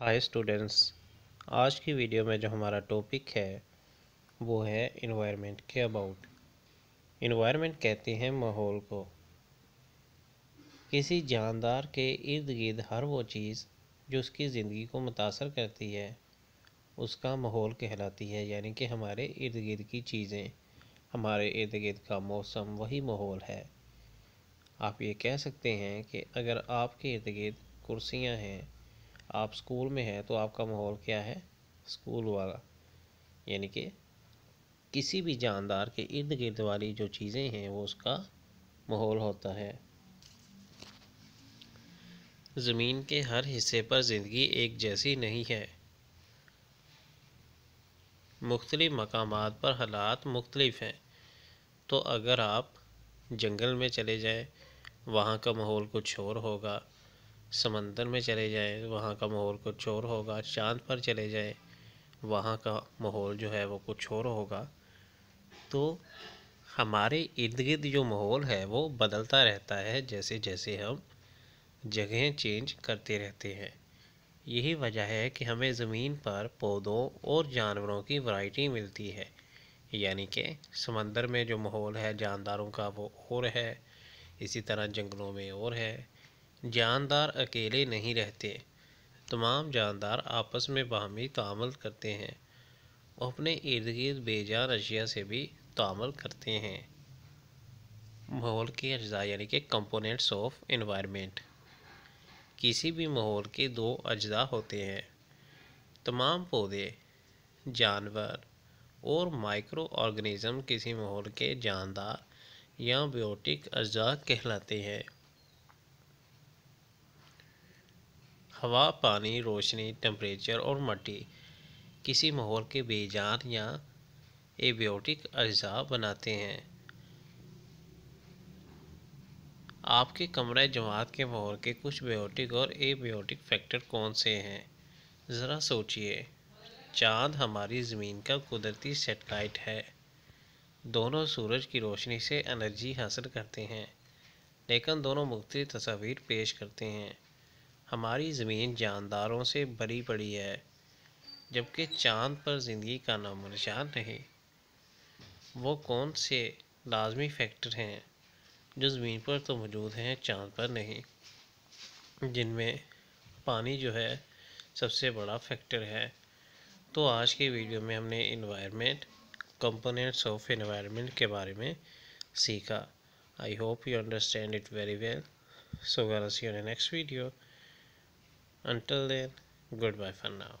Hi students आज की video में जो हमारा टॉपिक है वो है इन्वायरमेंट के अबाउट इन्वायरमेंट कहते हैं माहौल को किसी जानदार के इर्द गिर्द हर वो चीज़ जो उसकी ज़िंदगी को मुतासर करती है उसका माहौल कहलाती है यानी कि हमारे इर्द गिर्द की चीज़ें हमारे इर्द गिर्द का मौसम वही माहौल है आप ये कह सकते हैं कि अगर आपके इर्द गिर्द कुर्सियाँ हैं आप स्कूल में हैं तो आपका माहौल क्या है स्कूल वाला यानी कि किसी भी जानदार के इर्द गिर्द वाली जो चीज़ें हैं वो उसका माहौल होता है ज़मीन के हर हिस्से पर ज़िंदगी एक जैसी नहीं है मुख्तलिफ़ मकाम पर हालात मुख्तलिफ हैं तो अगर आप जंगल में चले जाएं वहाँ का माहौल कुछ और होगा समंदर में चले जाएं वहाँ का माहौल कुछ और होगा चाँद पर चले जाएं वहाँ का माहौल जो है वो कुछ और होगा तो हमारे इर्द गिर्द जो माहौल है वो बदलता रहता है जैसे जैसे हम जगहें चेंज करते रहते हैं यही वजह है कि हमें ज़मीन पर पौधों और जानवरों की वैरायटी मिलती है यानी कि समंदर में जो माहौल है जानदारों का वो और है इसी तरह जंगलों में और है जानदार अकेले नहीं रहते तमाम जानदार आपस में बाहमी तामल करते हैं और अपने इर्द गिर्द बेजान अशिया से भी तामल करते हैं माहौल के अज्जा यानी कि कंपोनेंट्स ऑफ इन्वायरमेंट किसी भी माहौल के दो अज्जा होते हैं तमाम पौधे जानवर और माइक्रो ऑर्गेनिज्म किसी माहौल के जानदार या ब्योटिक अज्जा कहलाते हैं हवा पानी रोशनी टेम्परेचर और मट्टी किसी माहौल के बेजान या एबियोटिक अज्जा बनाते हैं आपके कमरे जमात के माहौल के कुछ बेटिक और एबियोटिक फैक्टर कौन से हैं ज़रा सोचिए चांद हमारी ज़मीन का कुदरती सेटेलाइट है दोनों सूरज की रोशनी से एनर्जी हासिल करते हैं लेकिन दोनों मुख्तलि तस्वीर पेश करते हैं हमारी ज़मीन जानदारों से भरी पड़ी है जबकि चांद पर ज़िंदगी का नामो निशान नहीं वो कौन से लाजमी फैक्टर हैं जो ज़मीन पर तो मौजूद हैं चांद पर नहीं जिनमें पानी जो है सबसे बड़ा फैक्टर है तो आज के वीडियो में हमने इन्वायरमेंट कंपोनेंट्स ऑफ इन्वायरमेंट के बारे में सीखा I hope you understand it very well so see you next video Until then, goodbye for now.